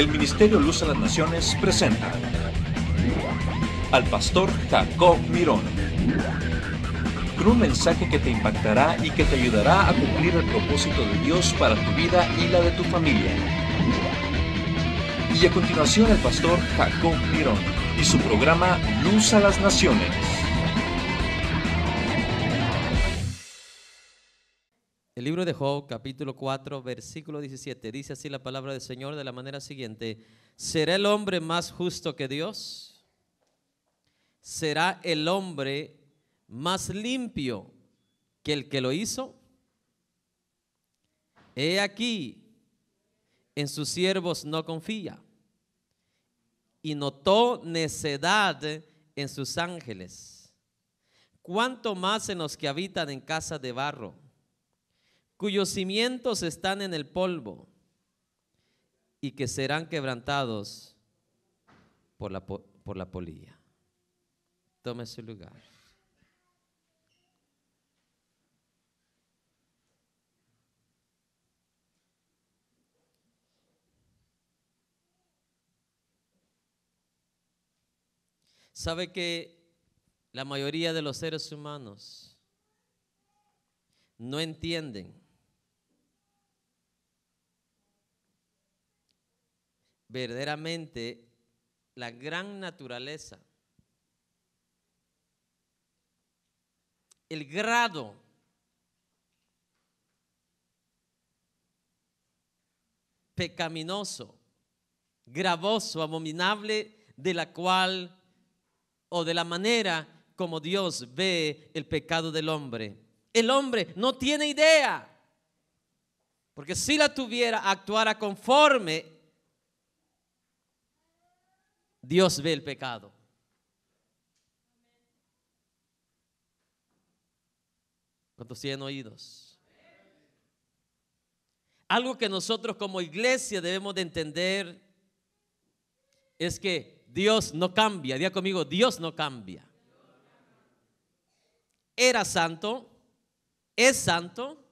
el Ministerio Luz a las Naciones presenta al pastor Jacob Mirón con un mensaje que te impactará y que te ayudará a cumplir el propósito de Dios para tu vida y la de tu familia. Y a continuación el pastor Jacob Mirón y su programa Luz a las Naciones. El libro de Job, capítulo 4, versículo 17, dice así la palabra del Señor de la manera siguiente. ¿Será el hombre más justo que Dios? ¿Será el hombre más limpio que el que lo hizo? He aquí, en sus siervos no confía y notó necedad en sus ángeles. ¿Cuánto más en los que habitan en casa de barro? cuyos cimientos están en el polvo y que serán quebrantados por la, por la polilla. Tome su lugar. Sabe que la mayoría de los seres humanos no entienden verdaderamente la gran naturaleza, el grado pecaminoso, gravoso, abominable de la cual o de la manera como Dios ve el pecado del hombre. El hombre no tiene idea, porque si la tuviera, actuara conforme Dios ve el pecado. ¿Cuántos tienen oídos? Algo que nosotros como iglesia debemos de entender es que Dios no cambia. Día conmigo, Dios no cambia. Era santo, es santo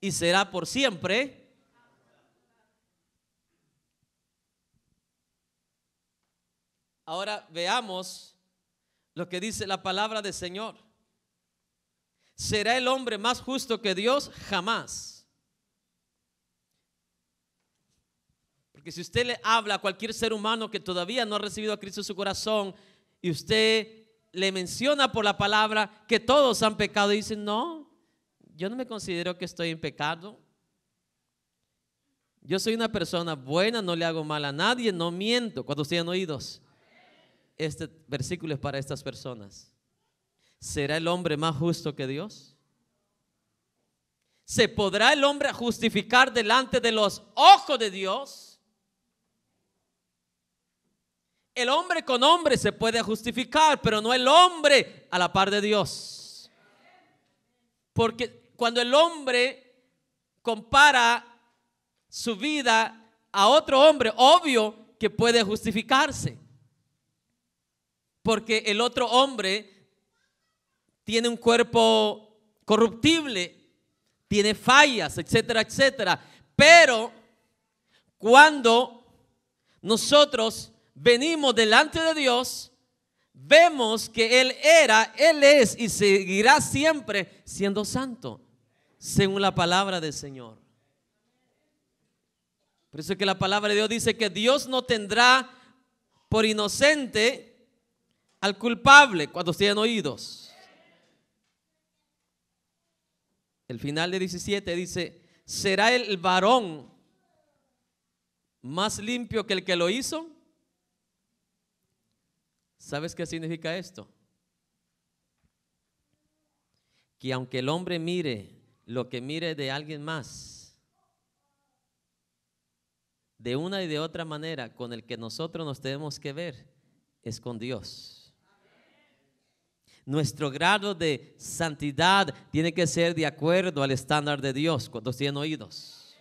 y será por siempre Ahora veamos lo que dice la palabra del Señor. ¿Será el hombre más justo que Dios? Jamás. Porque si usted le habla a cualquier ser humano que todavía no ha recibido a Cristo en su corazón y usted le menciona por la palabra que todos han pecado y dice, no, yo no me considero que estoy en pecado. Yo soy una persona buena, no le hago mal a nadie, no miento. cuando tienen oídos? este versículo es para estas personas. ¿Será el hombre más justo que Dios? ¿Se podrá el hombre justificar delante de los ojos de Dios? El hombre con hombre se puede justificar, pero no el hombre a la par de Dios. Porque cuando el hombre compara su vida a otro hombre, obvio que puede justificarse porque el otro hombre tiene un cuerpo corruptible, tiene fallas, etcétera, etcétera. Pero cuando nosotros venimos delante de Dios, vemos que Él era, Él es y seguirá siempre siendo santo, según la palabra del Señor. Por eso es que la palabra de Dios dice que Dios no tendrá por inocente al culpable cuando sean oídos. El final de 17 dice, será el varón más limpio que el que lo hizo. ¿Sabes qué significa esto? Que aunque el hombre mire lo que mire de alguien más, de una y de otra manera, con el que nosotros nos tenemos que ver, es con Dios. Nuestro grado de santidad tiene que ser de acuerdo al estándar de Dios. cuando tienen oídos?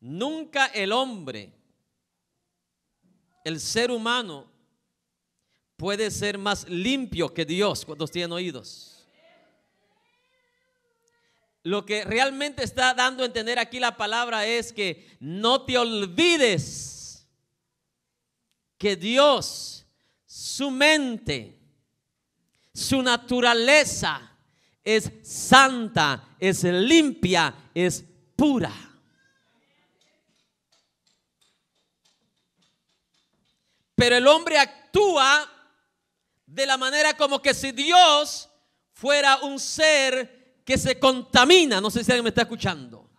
Nunca el hombre, el ser humano, puede ser más limpio que Dios. cuando tienen oídos? Lo que realmente está dando a entender aquí la palabra es que no te olvides que Dios, su mente, su naturaleza es santa, es limpia, es pura. Pero el hombre actúa de la manera como que si Dios fuera un ser que se contamina. No sé si alguien me está escuchando.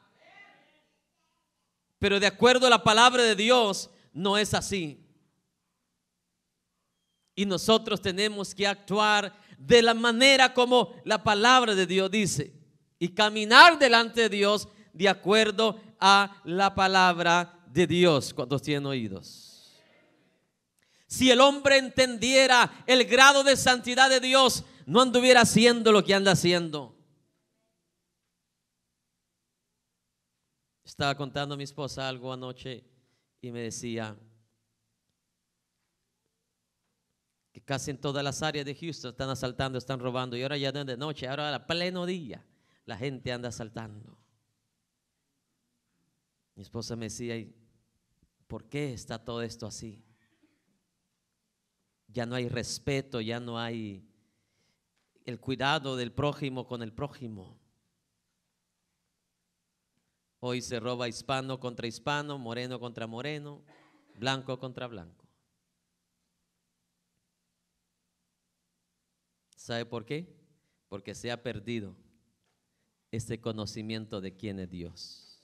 Pero de acuerdo a la palabra de Dios, no es así. Y nosotros tenemos que actuar de la manera como la palabra de Dios dice y caminar delante de Dios de acuerdo a la palabra de Dios. cuando tienen oídos? Si el hombre entendiera el grado de santidad de Dios, no anduviera haciendo lo que anda haciendo. Estaba contando a mi esposa algo anoche y me decía, que casi en todas las áreas de Houston están asaltando, están robando, y ahora ya no es de noche, ahora a pleno día la gente anda asaltando. Mi esposa me decía, ¿por qué está todo esto así? Ya no hay respeto, ya no hay el cuidado del prójimo con el prójimo. Hoy se roba hispano contra hispano, moreno contra moreno, blanco contra blanco. ¿Sabe por qué? Porque se ha perdido este conocimiento de quién es Dios.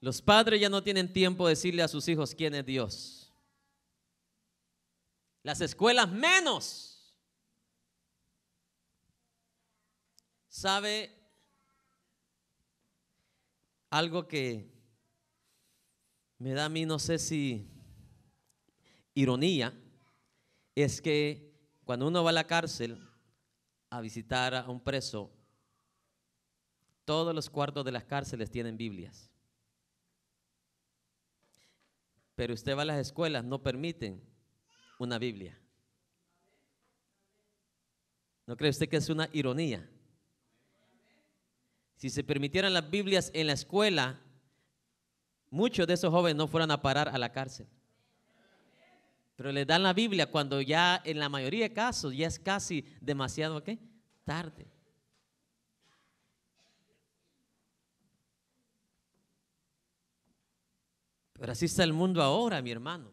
Los padres ya no tienen tiempo de decirle a sus hijos quién es Dios. Las escuelas menos. ¿Sabe algo que me da a mí, no sé si ironía? es que cuando uno va a la cárcel a visitar a un preso, todos los cuartos de las cárceles tienen Biblias. Pero usted va a las escuelas, no permiten una Biblia. ¿No cree usted que es una ironía? Si se permitieran las Biblias en la escuela, muchos de esos jóvenes no fueran a parar a la cárcel. Pero le dan la Biblia cuando ya en la mayoría de casos ya es casi demasiado ¿qué? tarde. Pero así está el mundo ahora, mi hermano.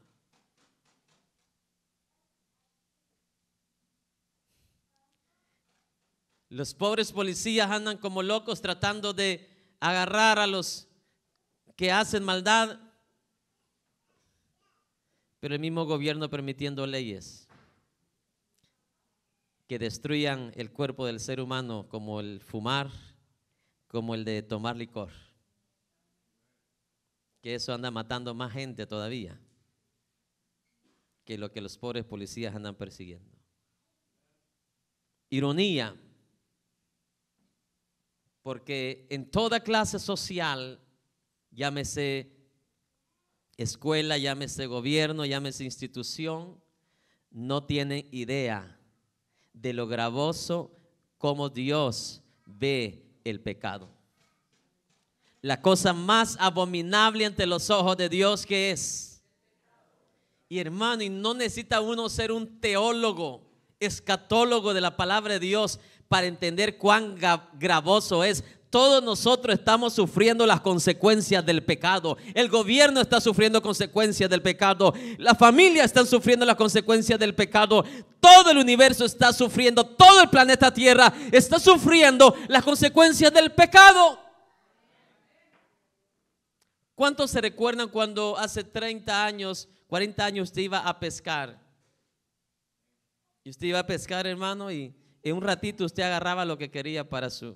Los pobres policías andan como locos tratando de agarrar a los que hacen maldad pero el mismo gobierno permitiendo leyes que destruyan el cuerpo del ser humano, como el fumar, como el de tomar licor. Que eso anda matando más gente todavía que lo que los pobres policías andan persiguiendo. Ironía, porque en toda clase social, llámese escuela, llámese gobierno, llámese institución, no tiene idea de lo gravoso como Dios ve el pecado. La cosa más abominable ante los ojos de Dios que es. Y hermano, y no necesita uno ser un teólogo, escatólogo de la palabra de Dios para entender cuán gravoso es todos nosotros estamos sufriendo las consecuencias del pecado. El gobierno está sufriendo consecuencias del pecado. La familia está sufriendo las consecuencias del pecado. Todo el universo está sufriendo. Todo el planeta Tierra está sufriendo las consecuencias del pecado. ¿Cuántos se recuerdan cuando hace 30 años, 40 años usted iba a pescar? Y usted iba a pescar, hermano, y en un ratito usted agarraba lo que quería para su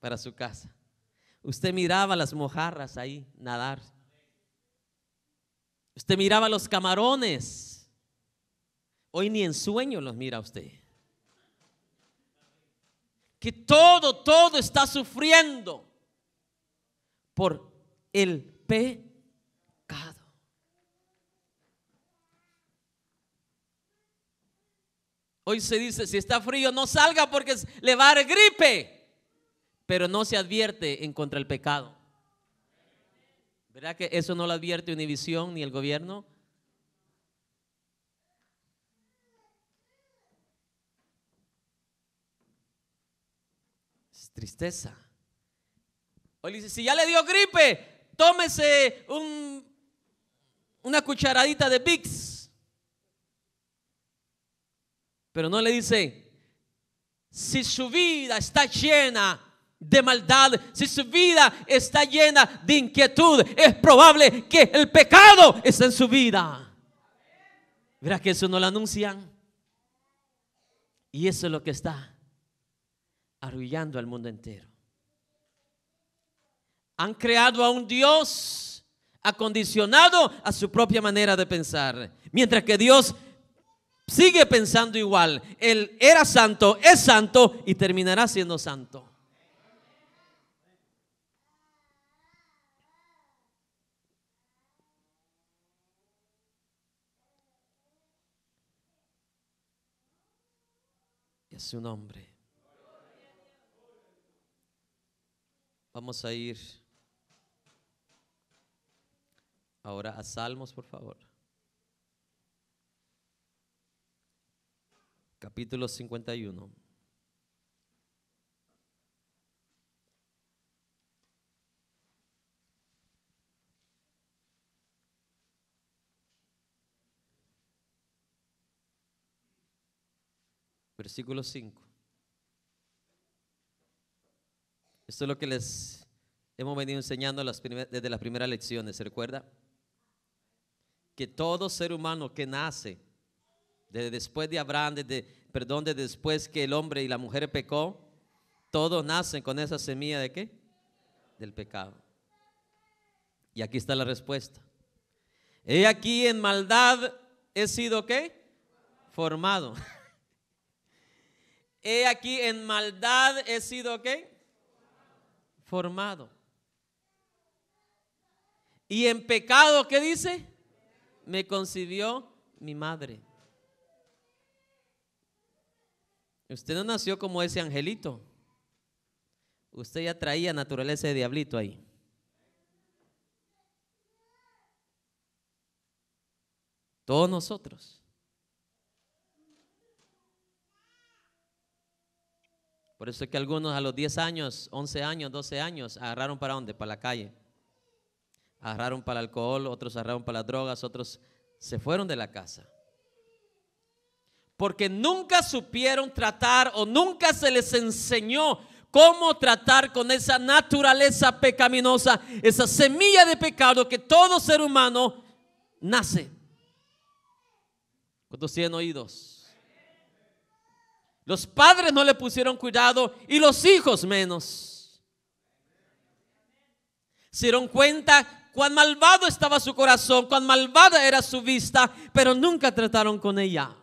para su casa. Usted miraba las mojarras ahí nadar. Usted miraba los camarones. Hoy ni en sueño los mira usted. Que todo, todo está sufriendo por el pecado. Hoy se dice, si está frío, no salga porque le va a dar gripe pero no se advierte en contra el pecado. ¿Verdad que eso no lo advierte Univisión ni el gobierno? Es tristeza. Hoy dice, si ya le dio gripe, tómese una cucharadita de Vicks. Pero no le dice, si su vida está llena de maldad, si su vida está llena de inquietud, es probable que el pecado esté en su vida. Verás que eso no lo anuncian. Y eso es lo que está arrullando al mundo entero. Han creado a un Dios acondicionado a su propia manera de pensar, mientras que Dios sigue pensando igual. Él era santo, es santo y terminará siendo santo. su nombre. Vamos a ir ahora a Salmos, por favor. Capítulo 51. versículo 5. Esto es lo que les hemos venido enseñando desde las primeras lecciones, ¿se recuerda? Que todo ser humano que nace, desde después de Abraham, desde, perdón, desde después que el hombre y la mujer pecó, todos nacen con esa semilla de qué? Del pecado. Y aquí está la respuesta. He aquí en maldad he sido qué? Formado. He aquí en maldad he sido qué? Formado. Y en pecado, ¿qué dice? Me concibió mi madre. Usted no nació como ese angelito. Usted ya traía naturaleza de diablito ahí. Todos nosotros. Por eso es que algunos a los 10 años, 11 años, 12 años, agarraron para dónde? Para la calle. Agarraron para el alcohol, otros agarraron para las drogas, otros se fueron de la casa. Porque nunca supieron tratar o nunca se les enseñó cómo tratar con esa naturaleza pecaminosa, esa semilla de pecado que todo ser humano nace. ¿Cuántos tienen oídos? Los padres no le pusieron cuidado y los hijos menos. Se dieron cuenta cuán malvado estaba su corazón, cuán malvada era su vista, pero nunca trataron con ella.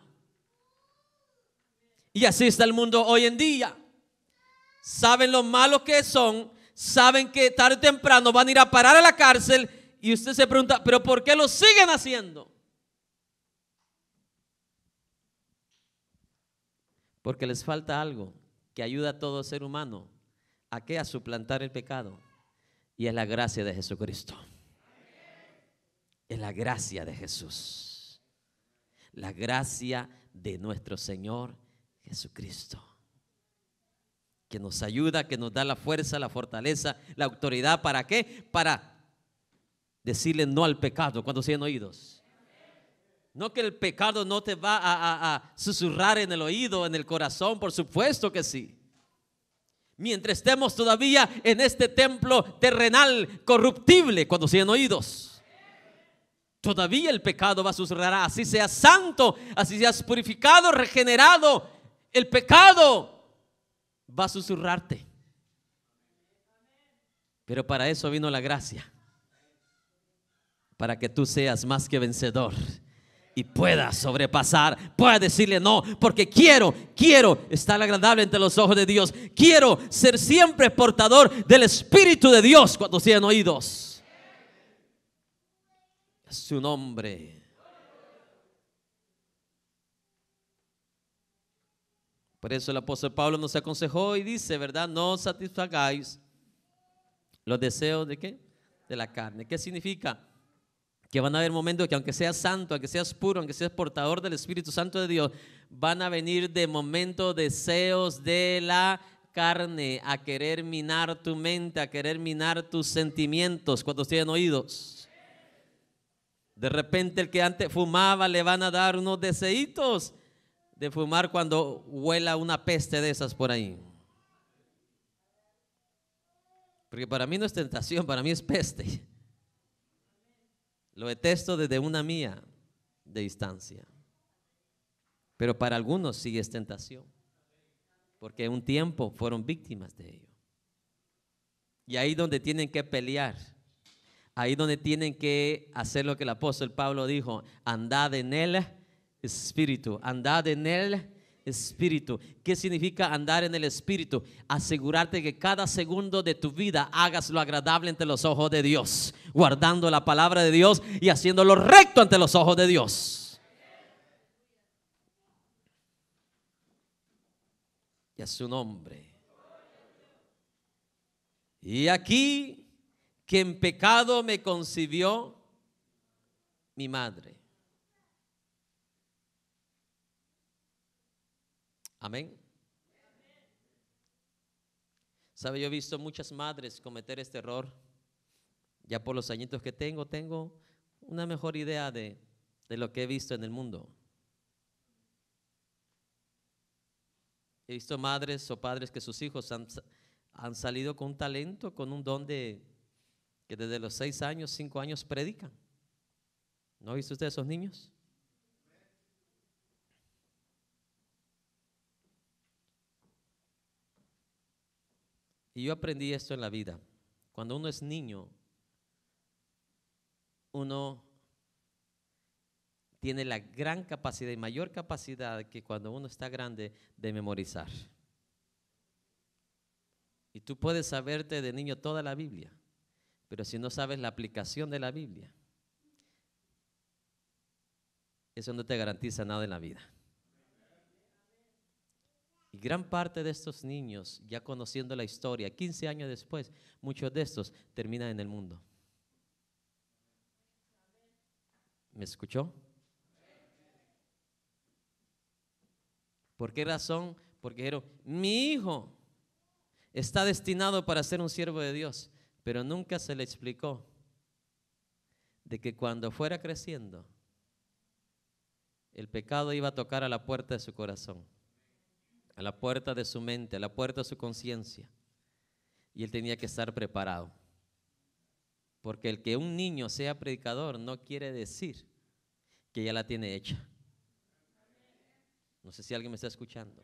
Y así está el mundo hoy en día. Saben lo malos que son, saben que tarde o temprano van a ir a parar a la cárcel y usted se pregunta, pero ¿por qué lo siguen haciendo? Porque les falta algo que ayuda a todo ser humano. ¿A que A suplantar el pecado. Y es la gracia de Jesucristo. Es la gracia de Jesús. La gracia de nuestro Señor Jesucristo. Que nos ayuda, que nos da la fuerza, la fortaleza, la autoridad. ¿Para qué? Para decirle no al pecado cuando sean oídos no que el pecado no te va a, susurrar en el oído, en el corazón, por supuesto que sí. Mientras estemos todavía en este templo terrenal corruptible, cuando sean oídos, todavía el pecado va a susurrar. Así seas santo, así seas purificado, regenerado, el pecado va a susurrarte. Pero para eso vino la gracia, para que tú seas más que vencedor y pueda sobrepasar, pueda decirle no, porque quiero, quiero estar agradable ante los ojos de Dios, quiero ser siempre portador del Espíritu de Dios cuando sean oídos. su nombre. Por eso el apóstol Pablo nos aconsejó y dice, ¿verdad? No satisfagáis los deseos de qué? De la carne. ¿Qué significa? que van a haber momentos que aunque seas santo, aunque seas puro, aunque seas portador del Espíritu Santo de Dios, van a venir de momento deseos de la carne a querer minar tu mente, a querer minar tus sentimientos cuando estén oídos. De repente el que antes fumaba le van a dar unos deseitos de fumar cuando huela una peste de esas por ahí. Porque para mí no es tentación, para mí es peste. Lo detesto desde una mía de distancia. Pero para algunos sí es tentación, porque un tiempo fueron víctimas de ello. Y ahí donde tienen que pelear, ahí donde tienen que hacer lo que el apóstol Pablo dijo, andad en el espíritu, andad en el espíritu. ¿Qué significa andar en el espíritu? Asegurarte que cada segundo de tu vida hagas lo agradable ante los ojos de Dios, guardando la palabra de Dios y haciéndolo recto ante los ojos de Dios. Y a su nombre. Y aquí que en pecado me concibió mi madre. Amén. Sabe, yo he visto muchas madres cometer este error. Ya por los añitos que tengo, tengo una mejor idea de, lo que he visto en el mundo. He visto madres o padres que sus hijos han, han salido con un talento, con un don de, que desde los seis años, cinco años predican. ¿No ha visto usted a esos niños? Y yo aprendí esto en la vida. Cuando uno es niño, uno tiene la gran capacidad y mayor capacidad que cuando uno está grande de memorizar. Y tú puedes saberte de niño toda la Biblia, pero si no sabes la aplicación de la Biblia, eso no te garantiza nada en la vida. Y gran parte de estos niños, ya conociendo la historia, 15 años después, muchos de estos terminan en el mundo. ¿Me escuchó? ¿Por qué razón? Porque dijeron, mi hijo está destinado para ser un siervo de Dios, pero nunca se le explicó de que cuando fuera creciendo, el pecado iba a tocar a la puerta de su corazón a la puerta de su mente, a la puerta de su conciencia. Y él tenía que estar preparado. Porque el que un niño sea predicador no quiere decir que ya la tiene hecha. No sé si alguien me está escuchando.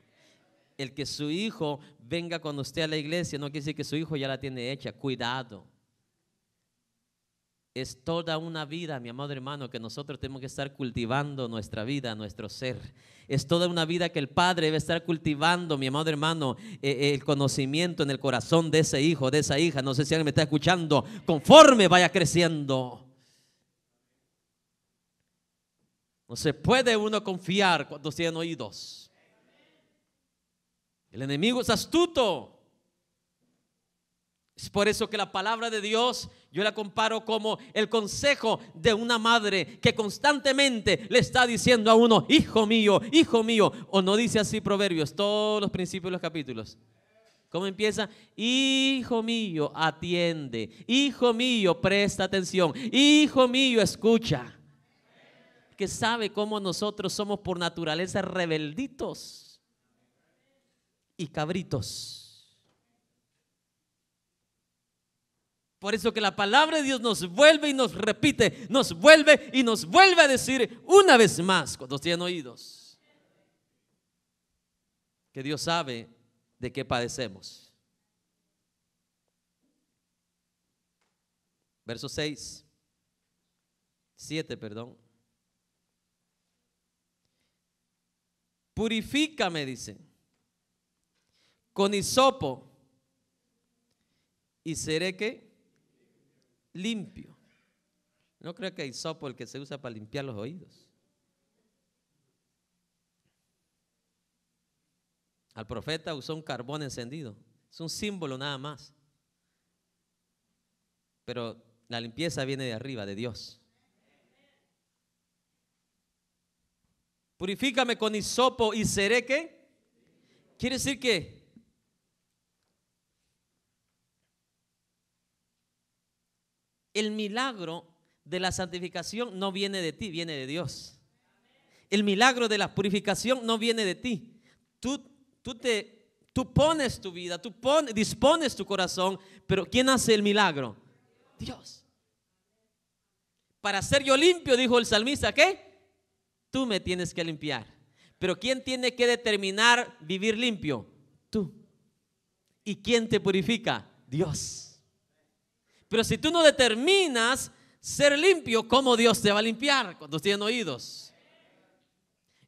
El que su hijo venga cuando usted a la iglesia no quiere decir que su hijo ya la tiene hecha. Cuidado es toda una vida, mi amado hermano, que nosotros tenemos que estar cultivando nuestra vida, nuestro ser. Es toda una vida que el padre debe estar cultivando, mi amado hermano, eh, eh, el conocimiento en el corazón de ese hijo, de esa hija. No sé si alguien me está escuchando. Conforme vaya creciendo. No se puede uno confiar cuando tienen oídos. El enemigo es astuto. Es por eso que la palabra de Dios yo la comparo como el consejo de una madre que constantemente le está diciendo a uno, hijo mío, hijo mío, o no dice así proverbios, todos los principios de los capítulos. ¿Cómo empieza? Hijo mío, atiende. Hijo mío, presta atención. Hijo mío, escucha. Que sabe cómo nosotros somos por naturaleza rebelditos y cabritos. Por eso que la palabra de Dios nos vuelve y nos repite, nos vuelve y nos vuelve a decir una vez más, cuando tienen oídos, que Dios sabe de qué padecemos. Verso 6, 7, perdón. Purifícame, dice, con hisopo y seré que limpio. No creo que hay sopo el que se usa para limpiar los oídos. Al profeta usó un carbón encendido. Es un símbolo nada más. Pero la limpieza viene de arriba, de Dios. Purifícame con hisopo y seré que, Quiere decir que el milagro de la santificación no viene de ti, viene de Dios. El milagro de la purificación no viene de ti. Tú, tú, te, tú pones tu vida, tú dispones tu corazón, pero ¿quién hace el milagro? Dios. Para ser yo limpio, dijo el salmista, ¿qué? Tú me tienes que limpiar. Pero ¿quién tiene que determinar vivir limpio? Tú. ¿Y quién te purifica? Dios. Pero si tú no determinas ser limpio, ¿cómo Dios te va a limpiar cuando tienen oídos?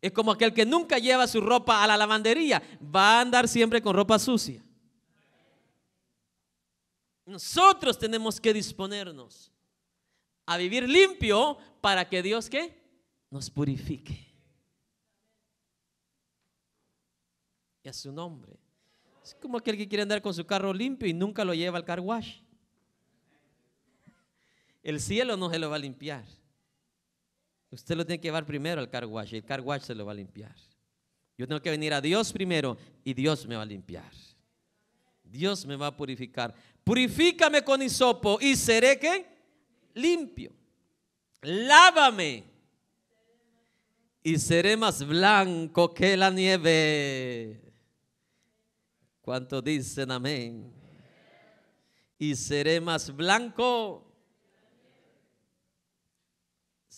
Es como aquel que nunca lleva su ropa a la lavandería, va a andar siempre con ropa sucia. Nosotros tenemos que disponernos a vivir limpio para que Dios ¿qué? nos purifique. Y a su nombre. Es como aquel que quiere andar con su carro limpio y nunca lo lleva al car el cielo no se lo va a limpiar. Usted lo tiene que llevar primero al car el car se lo va a limpiar. Yo tengo que venir a Dios primero y Dios me va a limpiar. Dios me va a purificar. Purifícame con hisopo y seré que limpio. Lávame y seré más blanco que la nieve. ¿Cuánto dicen amén? Y seré más blanco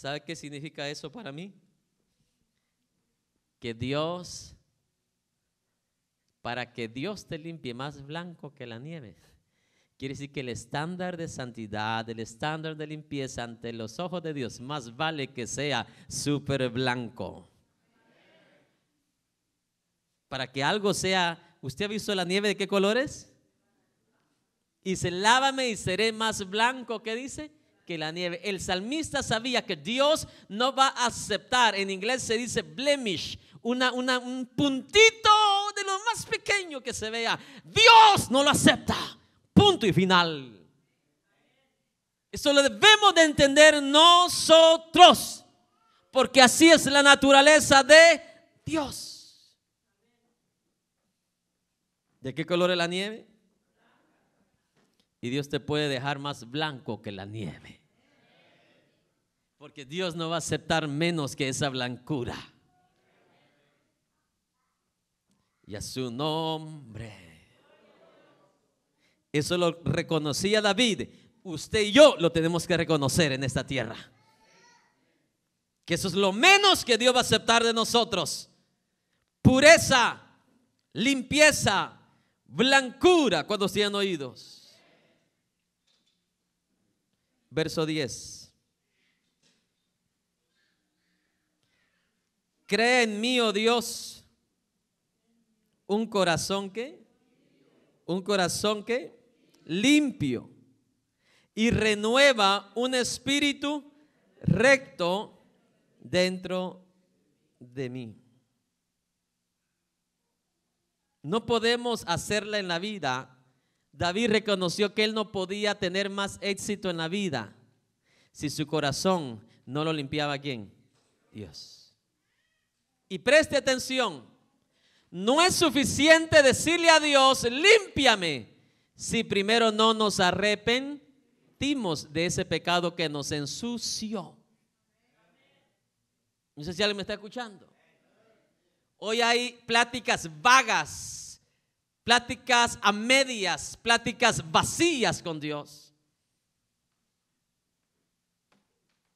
¿Sabe qué significa eso para mí? Que Dios, para que Dios te limpie más blanco que la nieve, quiere decir que el estándar de santidad, el estándar de limpieza ante los ojos de Dios, más vale que sea súper blanco. Para que algo sea, ¿usted ha visto la nieve de qué colores? Y se lávame y seré más blanco, ¿qué dice? que la nieve. El salmista sabía que Dios no va a aceptar, en inglés se dice blemish, una, un puntito de lo más pequeño que se vea. Dios no lo acepta. Punto y final. Eso lo debemos de entender nosotros, porque así es la naturaleza de Dios. ¿De qué color es la nieve? Y Dios te puede dejar más blanco que la nieve. Porque Dios no va a aceptar menos que esa blancura. Y a su nombre. Eso lo reconocía David. Usted y yo lo tenemos que reconocer en esta tierra. Que eso es lo menos que Dios va a aceptar de nosotros. Pureza, limpieza, blancura. cuando tienen oídos? Verso 10. Cree en mí, oh Dios, un corazón que, un corazón que, limpio y renueva un espíritu recto dentro de mí. No podemos hacerla en la vida. David reconoció que él no podía tener más éxito en la vida si su corazón no lo limpiaba quién? Dios. Y preste atención, no es suficiente decirle a Dios, límpiame, si primero no nos arrepentimos de ese pecado que nos ensució. No sé si alguien me está escuchando. Hoy hay pláticas vagas, pláticas a medias, pláticas vacías con Dios.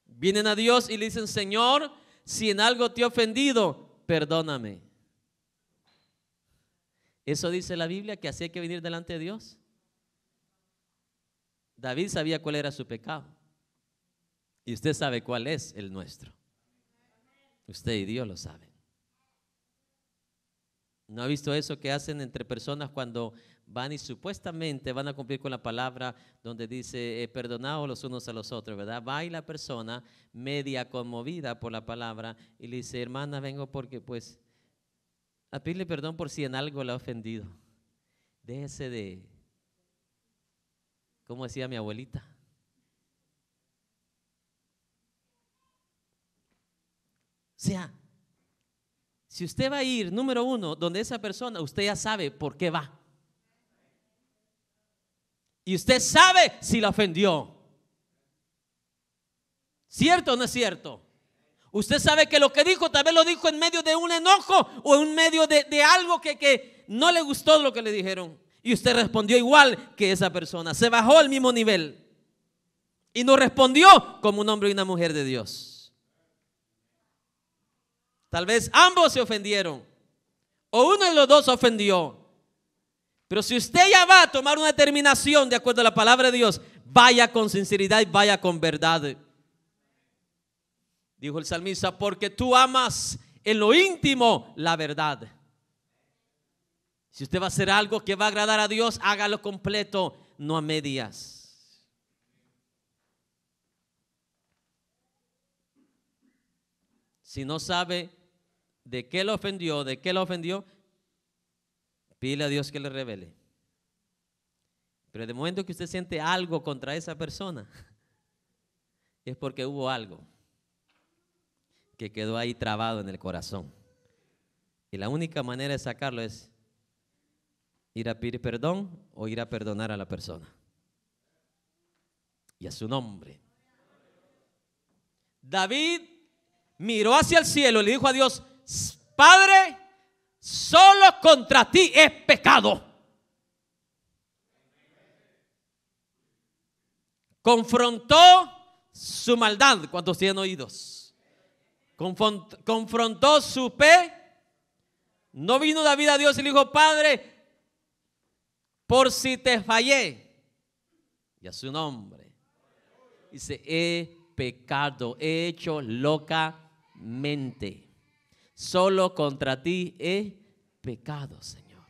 Vienen a Dios y le dicen, Señor, si en algo te he ofendido, perdóname. Eso dice la Biblia, que así hay que venir delante de Dios. David sabía cuál era su pecado. Y usted sabe cuál es el nuestro. Usted y Dios lo saben. ¿No ha visto eso que hacen entre personas cuando van y supuestamente van a cumplir con la palabra donde dice, perdonado los unos a los otros, ¿verdad? Va y la persona media conmovida por la palabra y le dice, hermana, vengo porque pues a pedirle perdón por si en algo la ha ofendido. Déjese de, ¿cómo decía mi abuelita, o sea, si usted va a ir, número uno, donde esa persona, usted ya sabe por qué va. Y usted sabe si la ofendió. ¿Cierto o no es cierto? Usted sabe que lo que dijo tal vez lo dijo en medio de un enojo o en medio de, algo que, que no le gustó lo que le dijeron. Y usted respondió igual que esa persona. Se bajó al mismo nivel. Y no respondió como un hombre y una mujer de Dios. Tal vez ambos se ofendieron. O uno de los dos ofendió. Pero si usted ya va a tomar una determinación de acuerdo a la palabra de Dios, vaya con sinceridad y vaya con verdad. Dijo el salmista, porque tú amas en lo íntimo la verdad. Si usted va a hacer algo que va a agradar a Dios, hágalo completo, no a medias. Si no sabe de qué lo ofendió, de qué lo ofendió, Pide a Dios que le revele. Pero de momento que usted siente algo contra esa persona, es porque hubo algo que quedó ahí trabado en el corazón. Y la única manera de sacarlo es ir a pedir perdón o ir a perdonar a la persona. Y a su nombre. David miró hacia el cielo y le dijo a Dios, Padre, solo contra ti es pecado. Confrontó su maldad, cuando tienen oídos? Confrontó su pe. No vino David a Dios y le dijo, Padre, por si te fallé. Y a su nombre. Dice, he pecado, he hecho locamente solo contra ti he pecado, Señor.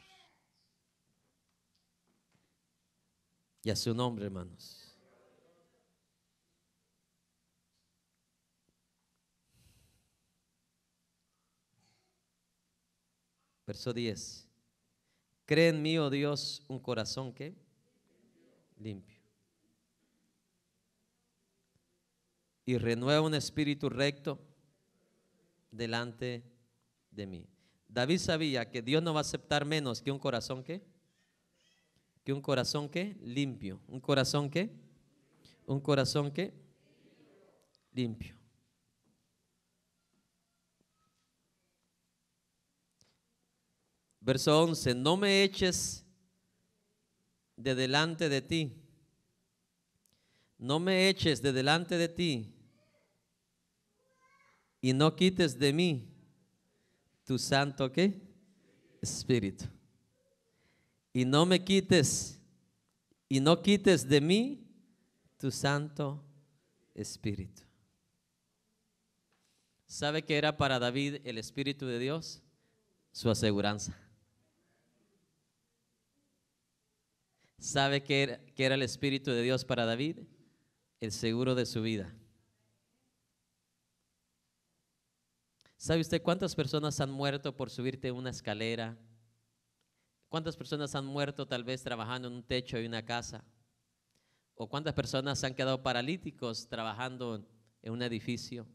Y a su nombre, hermanos. Verso 10. Cree en mí, oh Dios, un corazón que limpio. Y renueva un espíritu recto delante de de mí. David sabía que Dios no va a aceptar menos que un corazón que que un corazón que limpio, un corazón que un corazón que limpio. Verso 11, no me eches de delante de ti. No me eches de delante de ti y no quites de mí tu santo qué? Espíritu. Y no me quites, y no quites de mí tu santo Espíritu. ¿Sabe que era para David el Espíritu de Dios? Su aseguranza. ¿Sabe que era, que era el Espíritu de Dios para David? El seguro de su vida. ¿Sabe usted cuántas personas han muerto por subirte una escalera? ¿Cuántas personas han muerto tal vez trabajando en un techo de una casa? ¿O cuántas personas han quedado paralíticos trabajando en un edificio?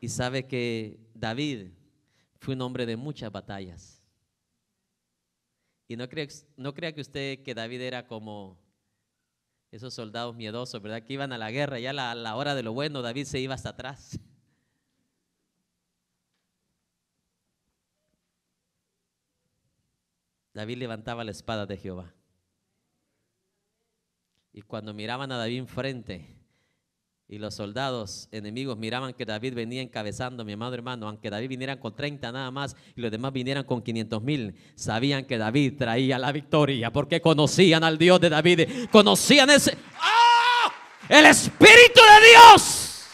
Y sabe que David fue un hombre de muchas batallas. Y no crea, no crea que usted que David era como esos soldados miedosos, ¿verdad? Que iban a la guerra y a la hora de lo bueno David se iba hasta atrás. David levantaba la espada de Jehová. Y cuando miraban a David enfrente y los soldados enemigos miraban que David venía encabezando, mi amado hermano, aunque David viniera con 30 nada más y los demás vinieran con 500 mil, sabían que David traía la victoria porque conocían al Dios de David, conocían ese... ¡Ah! El Espíritu de Dios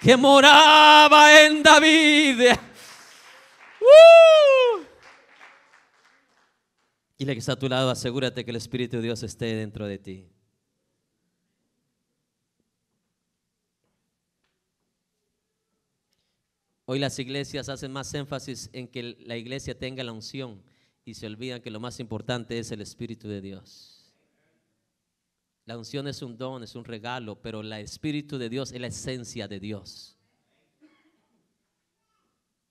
que moraba en David. ¡Uh! Y la que está a tu lado, asegúrate que el Espíritu de Dios esté dentro de ti. Hoy las iglesias hacen más énfasis en que la iglesia tenga la unción y se olvidan que lo más importante es el Espíritu de Dios. La unción es un don, es un regalo, pero el Espíritu de Dios es la esencia de Dios.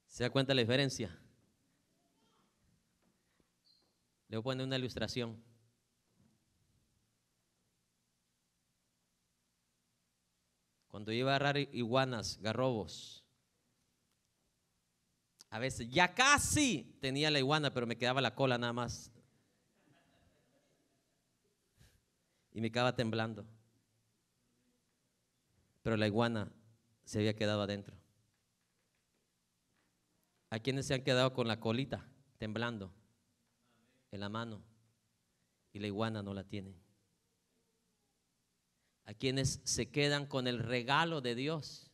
¿Se da cuenta la diferencia? Le voy a poner una ilustración. Cuando iba a agarrar iguanas, garrobos, a veces ya casi tenía la iguana, pero me quedaba la cola nada más. Y me quedaba temblando. Pero la iguana se había quedado adentro. ¿A quienes se han quedado con la colita temblando? en la mano y la iguana no la tiene, A quienes se quedan con el regalo de Dios.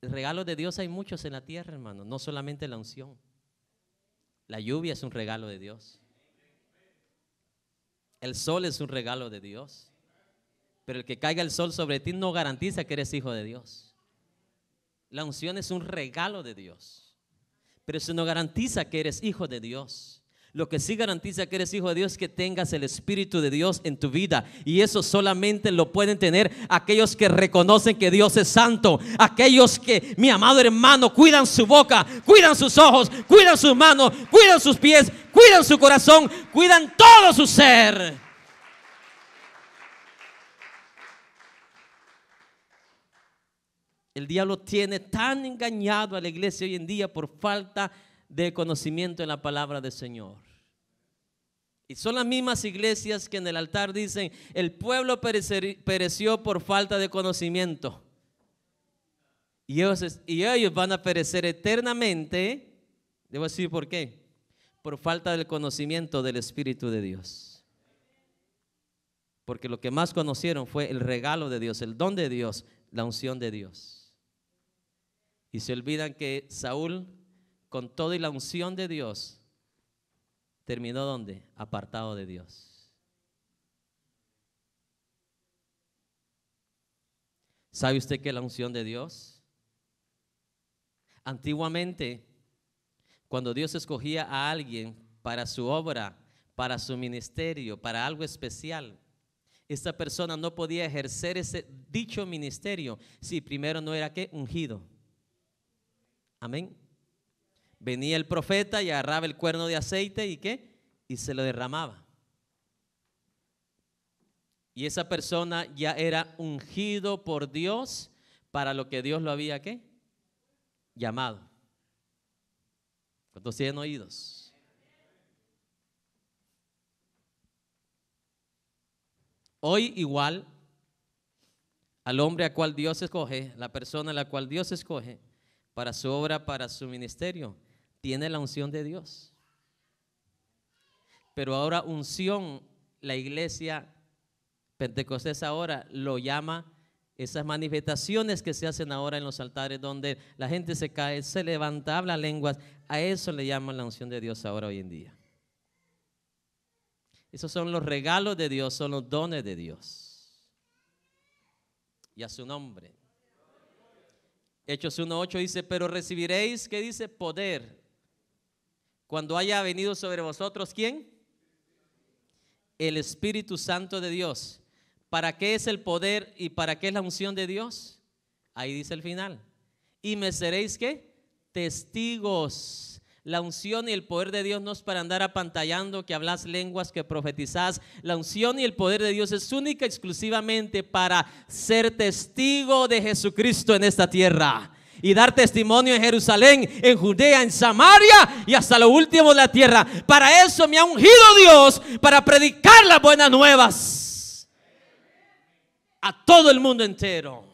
El regalo de Dios hay muchos en la tierra, hermano, no solamente la unción. La lluvia es un regalo de Dios. El sol es un regalo de Dios. Pero el que caiga el sol sobre ti no garantiza que eres hijo de Dios. La unción es un regalo de Dios. Pero eso no garantiza que eres hijo de Dios. Lo que sí garantiza que eres hijo de Dios es que tengas el Espíritu de Dios en tu vida. Y eso solamente lo pueden tener aquellos que reconocen que Dios es santo. Aquellos que, mi amado hermano, cuidan su boca, cuidan sus ojos, cuidan sus manos, cuidan sus pies, cuidan su corazón, cuidan todo su ser. El diablo tiene tan engañado a la iglesia hoy en día por falta de conocimiento en la palabra del Señor. Y son las mismas iglesias que en el altar dicen, el pueblo pereció por falta de conocimiento. Y ellos, van a perecer eternamente. Debo decir por qué. Por falta del conocimiento del Espíritu de Dios. Porque lo que más conocieron fue el regalo de Dios, el don de Dios, la unción de Dios. Y se olvidan que Saúl, con todo y la unción de Dios, terminó donde Apartado de Dios. ¿Sabe usted que la unción de Dios? Antiguamente, cuando Dios escogía a alguien para su obra, para su ministerio, para algo especial, esta persona no podía ejercer ese dicho ministerio si primero no era que ungido. Amén. Venía el profeta y agarraba el cuerno de aceite y qué? Y se lo derramaba. Y esa persona ya era ungido por Dios para lo que Dios lo había qué? Llamado. ¿Cuántos tienen oídos? Hoy igual al hombre a cual Dios escoge, la persona a la cual Dios escoge para su obra, para su ministerio, tiene la unción de Dios. Pero ahora unción, la iglesia pentecostés ahora lo llama esas manifestaciones que se hacen ahora en los altares donde la gente se cae, se levanta, habla lenguas, a eso le llaman la unción de Dios ahora hoy en día. Esos son los regalos de Dios, son los dones de Dios. Y a su nombre. Hechos 1.8 dice, pero recibiréis, ¿qué dice? Poder. Cuando haya venido sobre vosotros, ¿quién? El Espíritu Santo de Dios. ¿Para qué es el poder y para qué es la unción de Dios? Ahí dice el final. Y me seréis qué? Testigos. La unción y el poder de Dios no es para andar apantallando que hablas lenguas, que profetizás. La unción y el poder de Dios es única exclusivamente para ser testigo de Jesucristo en esta tierra y dar testimonio en Jerusalén, en Judea, en Samaria y hasta lo último de la tierra. Para eso me ha ungido Dios, para predicar las buenas nuevas a todo el mundo entero.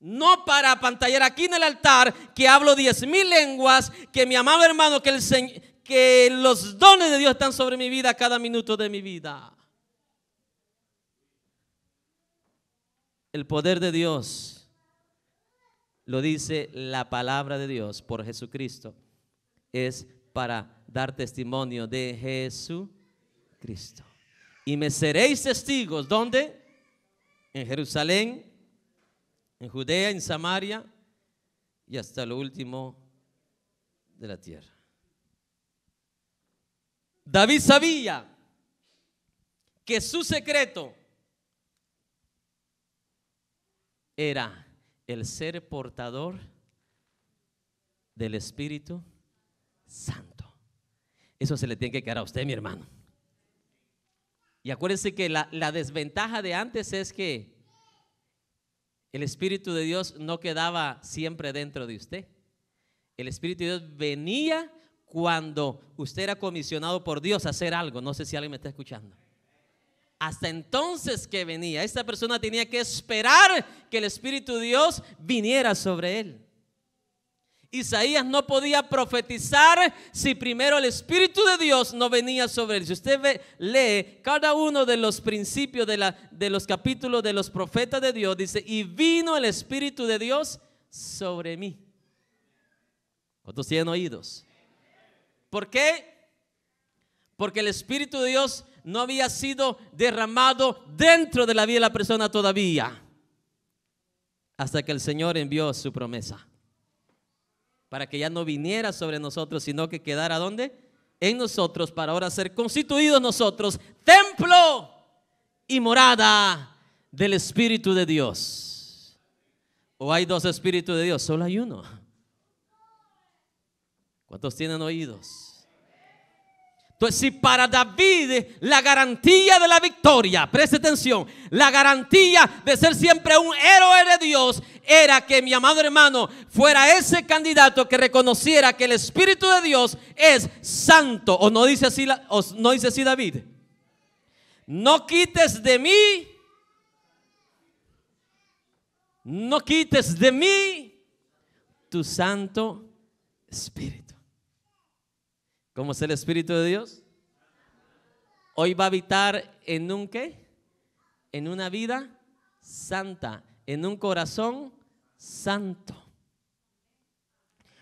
No para pantallar aquí en el altar que hablo diez mil lenguas, que mi amado hermano, que, que los dones de Dios están sobre mi vida cada minuto de mi vida. El poder de Dios lo dice la palabra de Dios por Jesucristo, es para dar testimonio de Jesucristo. Y me seréis testigos, ¿dónde? En Jerusalén, en Judea, en Samaria y hasta lo último de la tierra. David sabía que su secreto era el ser portador del Espíritu Santo. Eso se le tiene que quedar a usted, mi hermano. Y acuérdense que la, la desventaja de antes es que el Espíritu de Dios no quedaba siempre dentro de usted. El Espíritu de Dios venía cuando usted era comisionado por Dios a hacer algo. No sé si alguien me está escuchando hasta entonces que venía. Esta persona tenía que esperar que el Espíritu de Dios viniera sobre él. Isaías no podía profetizar si primero el Espíritu de Dios no venía sobre él. Si usted lee cada uno de los principios de, la, de los capítulos de los profetas de Dios, dice, y vino el Espíritu de Dios sobre mí. ¿Cuántos tienen oídos? ¿Por qué? Porque el Espíritu de Dios no había sido derramado dentro de la vida de la persona todavía. Hasta que el Señor envió su promesa. Para que ya no viniera sobre nosotros, sino que quedara donde? En nosotros, para ahora ser constituidos nosotros, templo y morada del Espíritu de Dios. ¿O hay dos Espíritus de Dios? Solo hay uno. ¿Cuántos tienen oídos? Entonces, si para David la garantía de la victoria, preste atención, la garantía de ser siempre un héroe de Dios era que mi amado hermano fuera ese candidato que reconociera que el Espíritu de Dios es santo. ¿O no dice así, o no dice así David? No quites de mí, no quites de mí tu santo Espíritu. ¿Cómo es el Espíritu de Dios? Hoy va a habitar en un qué? En una vida santa, en un corazón santo.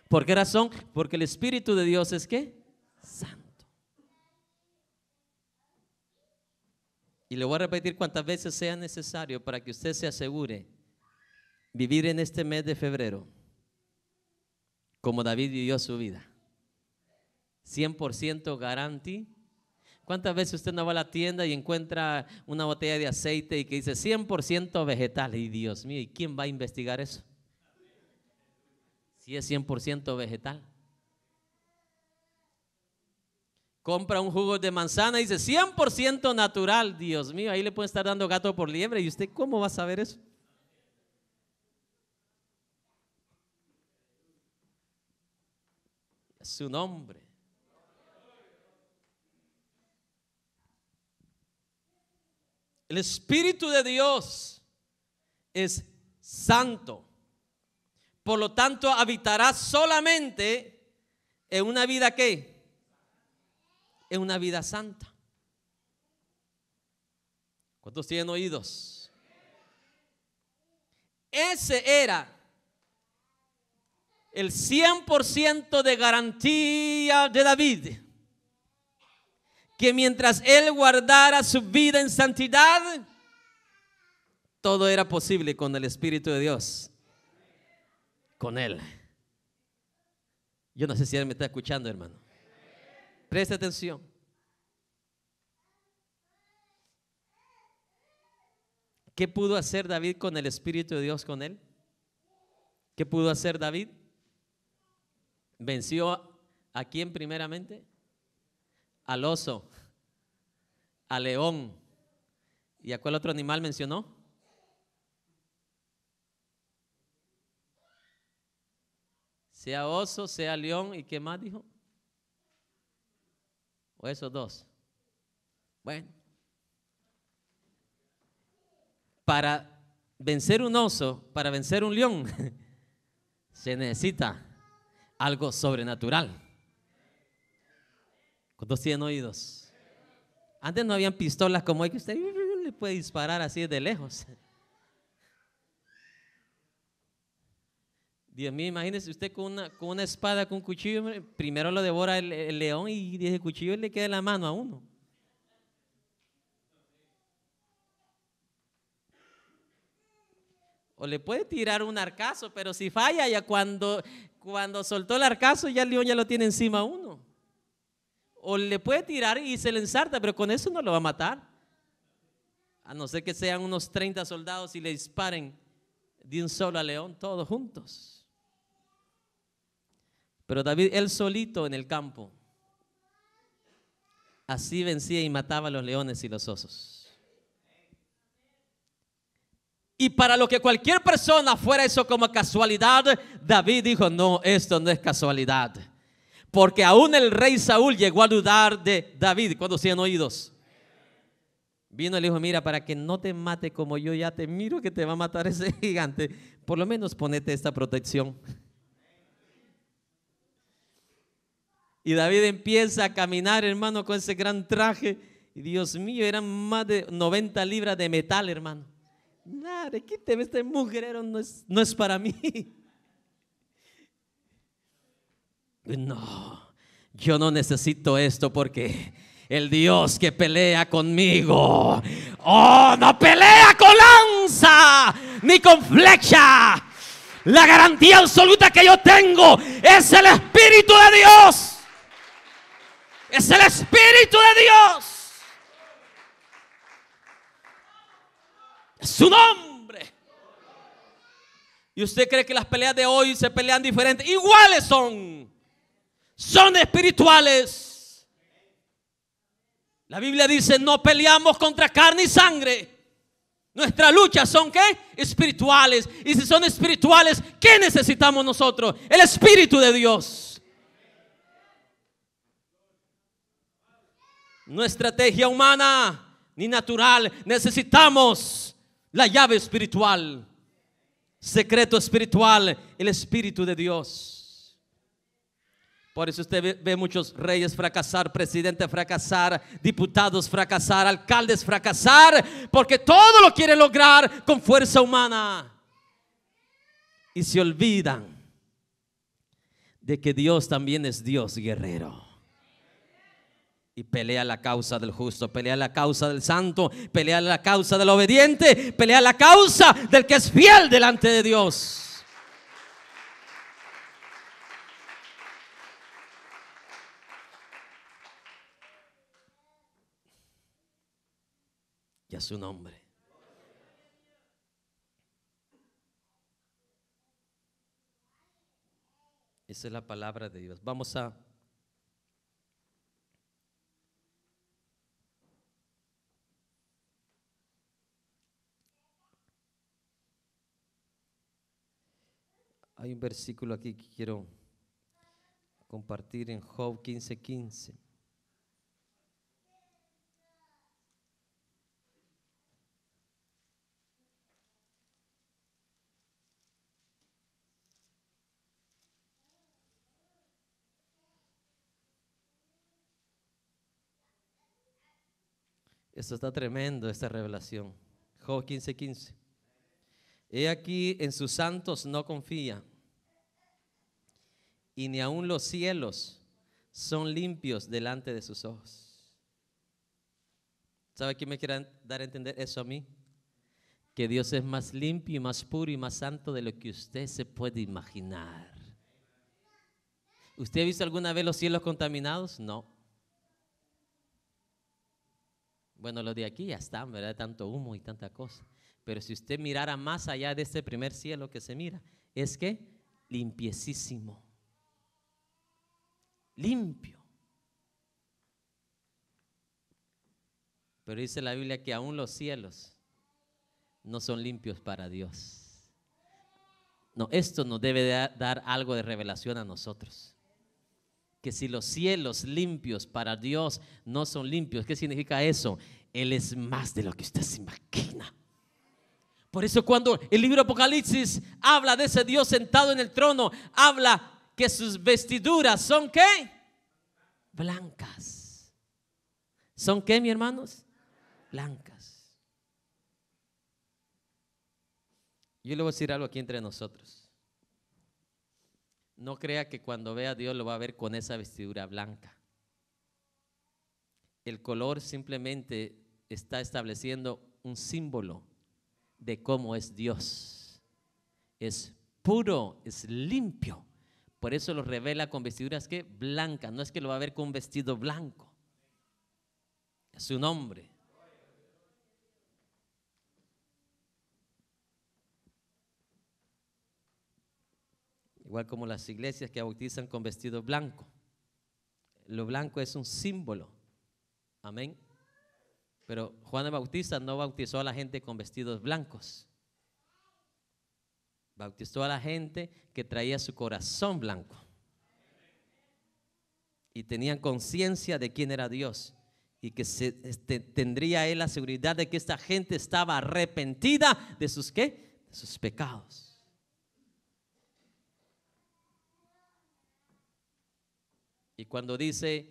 ¿Por qué razón? Porque el Espíritu de Dios es qué? Santo. Y le voy a repetir cuantas veces sea necesario para que usted se asegure vivir en este mes de febrero como David vivió su vida. 100% garanti ¿Cuántas veces usted no va a la tienda y encuentra una botella de aceite y que dice 100% vegetal? Y Dios mío, ¿y quién va a investigar eso? Si es 100% vegetal. Compra un jugo de manzana y dice 100% natural. Dios mío, ahí le pueden estar dando gato por liebre. ¿Y usted cómo va a saber eso? Su nombre. El Espíritu de Dios es santo. Por lo tanto, habitará solamente en una vida que en una vida santa. ¿Cuántos tienen oídos? Ese era el 100% de garantía de David que mientras él guardara su vida en santidad, todo era posible con el Espíritu de Dios. Con él. Yo no sé si él me está escuchando, hermano. Preste atención. ¿Qué pudo hacer David con el Espíritu de Dios con él? ¿Qué pudo hacer David? Venció a quién primeramente? al oso, al león. ¿Y a cuál otro animal mencionó? Sea oso, sea león, ¿y qué más dijo? ¿O esos dos? Bueno. Para vencer un oso, para vencer un león, se necesita algo sobrenatural dos tienen oídos? Antes no habían pistolas como hay que usted le puede disparar así de lejos. Dios mío, imagínese usted con una, con una espada, con un cuchillo, primero lo devora el, león y ese cuchillo le queda la mano a uno. O le puede tirar un arcazo, pero si falla, ya cuando, cuando soltó el arcazo, ya el león ya lo tiene encima a uno. O le puede tirar y se le ensarta, pero con eso no lo va a matar. A no ser que sean unos 30 soldados y le disparen de un solo a león, todos juntos. Pero David, él solito en el campo, así vencía y mataba a los leones y los osos. Y para lo que cualquier persona fuera eso como casualidad, David dijo, no, esto no es casualidad. Porque aún el rey Saúl llegó a dudar de David. cuando se han oídos? Vino y le dijo, mira, para que no te mate como yo ya te miro que te va a matar ese gigante, por lo menos ponete esta protección. Y David empieza a caminar, hermano, con ese gran traje. Y Dios mío, eran más de 90 libras de metal, hermano. Nada, quíteme este mujerero no es, no es para mí. no, yo no necesito esto porque el Dios que pelea conmigo, oh, no pelea con lanza ni con flecha. La garantía absoluta que yo tengo es el Espíritu de Dios. Es el Espíritu de Dios. su nombre. ¿Y usted cree que las peleas de hoy se pelean diferentes? Iguales son son espirituales. La Biblia dice, no peleamos contra carne y sangre. Nuestra lucha son qué? Espirituales. Y si son espirituales, ¿qué necesitamos nosotros? El Espíritu de Dios. No estrategia humana ni natural. Necesitamos la llave espiritual. Secreto espiritual, el Espíritu de Dios. Por eso usted ve, muchos reyes fracasar, presidente fracasar, diputados fracasar, alcaldes fracasar, porque todo lo quiere lograr con fuerza humana. Y se olvidan de que Dios también es Dios guerrero y pelea la causa del justo, pelea la causa del santo, pelea la causa del obediente, pelea la causa del que es fiel delante de Dios. y a su nombre. Esa es la palabra de Dios. Vamos a Hay un versículo aquí que quiero compartir en Job 15:15. 15. Esto está tremendo, esta revelación. Job 15:15. 15. He aquí, en sus santos no confía, y ni aun los cielos son limpios delante de sus ojos. ¿Sabe quién me quiere dar a entender eso a mí? Que Dios es más limpio y más puro y más santo de lo que usted se puede imaginar. ¿Usted ha visto alguna vez los cielos contaminados? No. Bueno, los de aquí ya están, ¿verdad? Tanto humo y tanta cosa. Pero si usted mirara más allá de este primer cielo que se mira, es que limpiecísimo. Limpio. Pero dice la Biblia que aún los cielos no son limpios para Dios. No, esto nos debe dar algo de revelación a nosotros si los cielos limpios para Dios no son limpios, ¿qué significa eso? Él es más de lo que usted se imagina. Por eso cuando el libro Apocalipsis habla de ese Dios sentado en el trono, habla que sus vestiduras son qué? Blancas. ¿Son qué, mis hermanos? Blancas. Yo le voy a decir algo aquí entre nosotros no crea que cuando vea a Dios lo va a ver con esa vestidura blanca. El color simplemente está estableciendo un símbolo de cómo es Dios. Es puro, es limpio. Por eso lo revela con vestiduras que blancas, no es que lo va a ver con un vestido blanco. Es un hombre. igual como las iglesias que bautizan con vestido blanco. Lo blanco es un símbolo. Amén. Pero Juan el Bautista no bautizó a la gente con vestidos blancos. Bautizó a la gente que traía su corazón blanco. Y tenían conciencia de quién era Dios. Y que se, este, tendría él la seguridad de que esta gente estaba arrepentida de sus De sus pecados. Y cuando dice,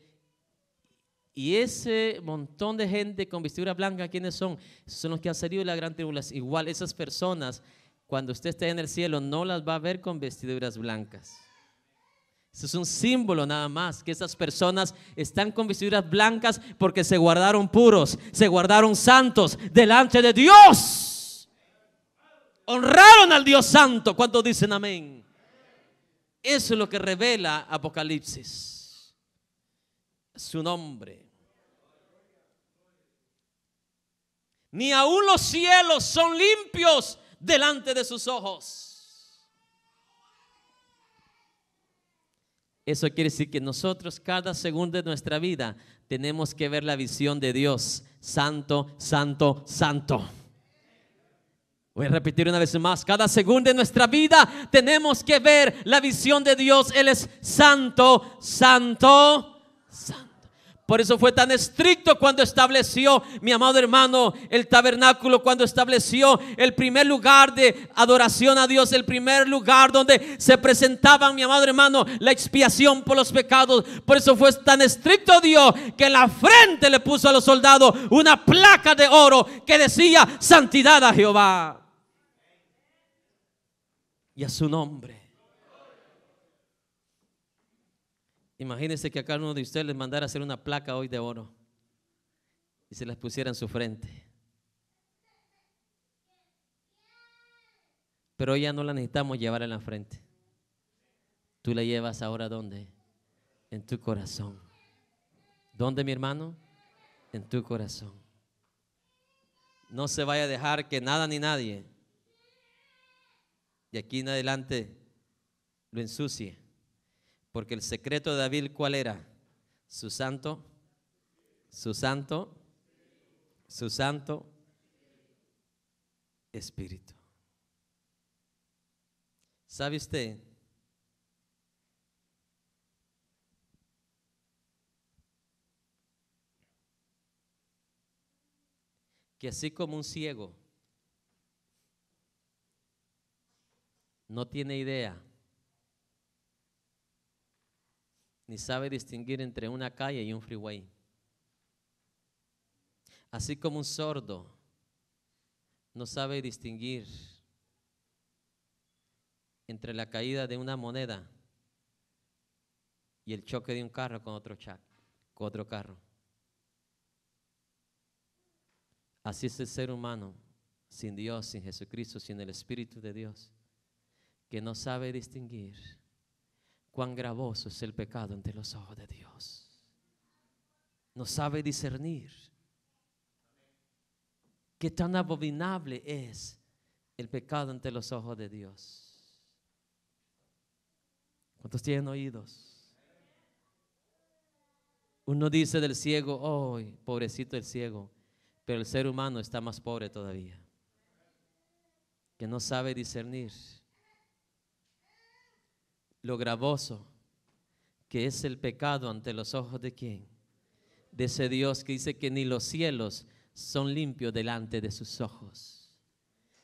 y ese montón de gente con vestidura blanca, ¿quiénes son? Son los que han salido de la gran tribulación. Igual esas personas, cuando usted esté en el cielo, no las va a ver con vestiduras blancas. Eso es un símbolo nada más, que esas personas están con vestiduras blancas porque se guardaron puros, se guardaron santos delante de Dios. Honraron al Dios santo. cuando dicen amén? Eso es lo que revela Apocalipsis su nombre. Ni aún los cielos son limpios delante de sus ojos. Eso quiere decir que nosotros cada segundo de nuestra vida tenemos que ver la visión de Dios. Santo, santo, santo. Voy a repetir una vez más, cada segundo de nuestra vida tenemos que ver la visión de Dios. Él es santo, santo, santo. Por eso fue tan estricto cuando estableció, mi amado hermano, el tabernáculo, cuando estableció el primer lugar de adoración a Dios, el primer lugar donde se presentaba, mi amado hermano, la expiación por los pecados. Por eso fue tan estricto Dios que en la frente le puso a los soldados una placa de oro que decía santidad a Jehová. Y a su nombre. Imagínense que a cada uno de ustedes les mandara hacer una placa hoy de oro y se las pusiera en su frente. Pero ya no la necesitamos llevar en la frente. Tú la llevas ahora dónde? En tu corazón. ¿Dónde, mi hermano? En tu corazón. No se vaya a dejar que nada ni nadie de aquí en adelante lo ensucie. Porque el secreto de David, ¿cuál era? Su santo, su santo, su santo espíritu. ¿Sabe usted? Que así como un ciego no tiene idea ni sabe distinguir entre una calle y un freeway. Así como un sordo no sabe distinguir entre la caída de una moneda y el choque de un carro con otro, con otro carro. Así es el ser humano, sin Dios, sin Jesucristo, sin el Espíritu de Dios, que no sabe distinguir cuán gravoso es el pecado ante los ojos de Dios. No sabe discernir qué tan abominable es el pecado ante los ojos de Dios. ¿Cuántos tienen oídos? Uno dice del ciego, oh, pobrecito el ciego, pero el ser humano está más pobre todavía, que no sabe discernir lo gravoso que es el pecado ante los ojos de quién? De ese Dios que dice que ni los cielos son limpios delante de sus ojos.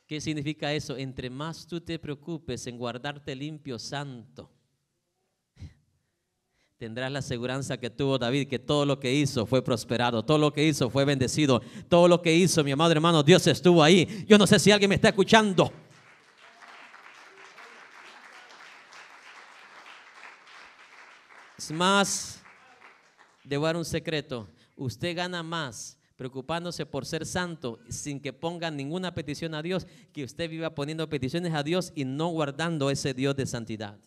¿Qué significa eso? Entre más tú te preocupes en guardarte limpio, santo, tendrás la seguridad que tuvo David, que todo lo que hizo fue prosperado, todo lo que hizo fue bendecido, todo lo que hizo, mi amado hermano, Dios estuvo ahí. Yo no sé si alguien me está escuchando. más, debo dar un secreto. Usted gana más preocupándose por ser santo sin que ponga ninguna petición a Dios, que usted viva poniendo peticiones a Dios y no guardando ese Dios de santidad.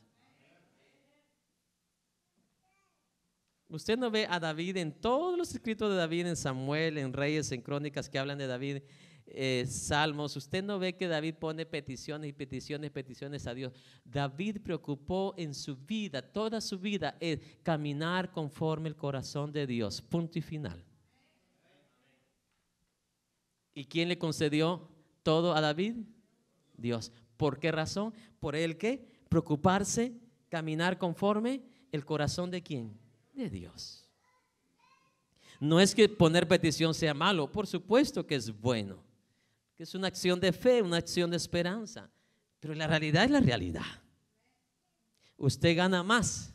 Usted no ve a David en todos los escritos de David, en Samuel, en Reyes, en Crónicas que hablan de David, eh, salmos, usted no ve que David pone peticiones y peticiones, peticiones a Dios. David preocupó en su vida, toda su vida, es caminar conforme el corazón de Dios. Punto y final. ¿Y quién le concedió todo a David? Dios. ¿Por qué razón? Por el que preocuparse, caminar conforme el corazón de quién? De Dios. No es que poner petición sea malo, por supuesto que es bueno que es una acción de fe, una acción de esperanza. Pero la realidad es la realidad. Usted gana más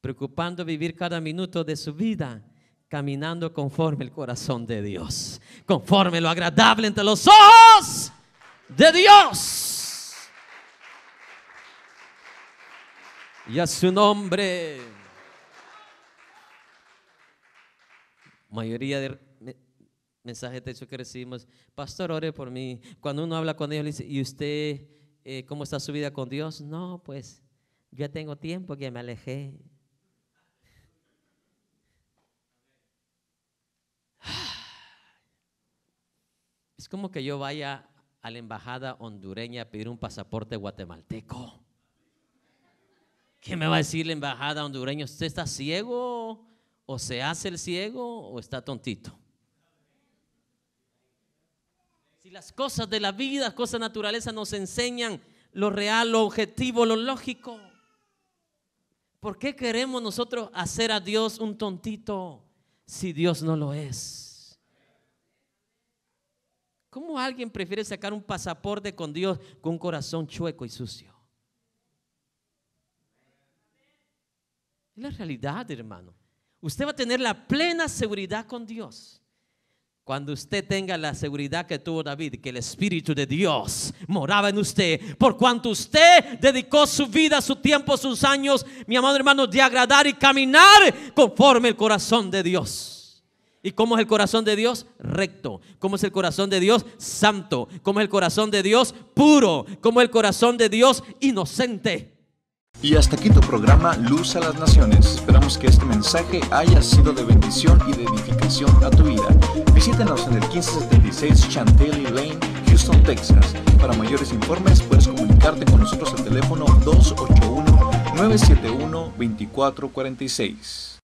preocupando vivir cada minuto de su vida caminando conforme el corazón de Dios, conforme lo agradable entre los ojos de Dios. Y a su nombre, mayoría de mensaje de eso que recibimos, pastor, ore por mí. Cuando uno habla con ellos, le dice, ¿y usted eh, cómo está su vida con Dios? No, pues yo ya tengo tiempo que me alejé. Es como que yo vaya a la embajada hondureña a pedir un pasaporte guatemalteco. ¿Qué me va a decir la embajada hondureña? ¿Usted está ciego? ¿O se hace el ciego? ¿O está tontito? Y las cosas de la vida, cosas de naturaleza nos enseñan lo real, lo objetivo, lo lógico. ¿Por qué queremos nosotros hacer a Dios un tontito si Dios no lo es? ¿Cómo alguien prefiere sacar un pasaporte con Dios con un corazón chueco y sucio? Es la realidad, hermano. Usted va a tener la plena seguridad con Dios. Cuando usted tenga la seguridad que tuvo David, que el Espíritu de Dios moraba en usted, por cuanto usted dedicó su vida, su tiempo, sus años, mi amado hermano, de agradar y caminar conforme el corazón de Dios. ¿Y cómo es el corazón de Dios? Recto. ¿Cómo es el corazón de Dios? Santo. ¿Cómo es el corazón de Dios? Puro. ¿Cómo es el corazón de Dios? Inocente. Y hasta aquí tu programa Luz a las Naciones. Esperamos que este mensaje haya sido de bendición y de edificación a tu vida. Visítenos en el 1576 Chantilly Lane, Houston, Texas. Para mayores informes puedes comunicarte con nosotros al teléfono 281 971 2446.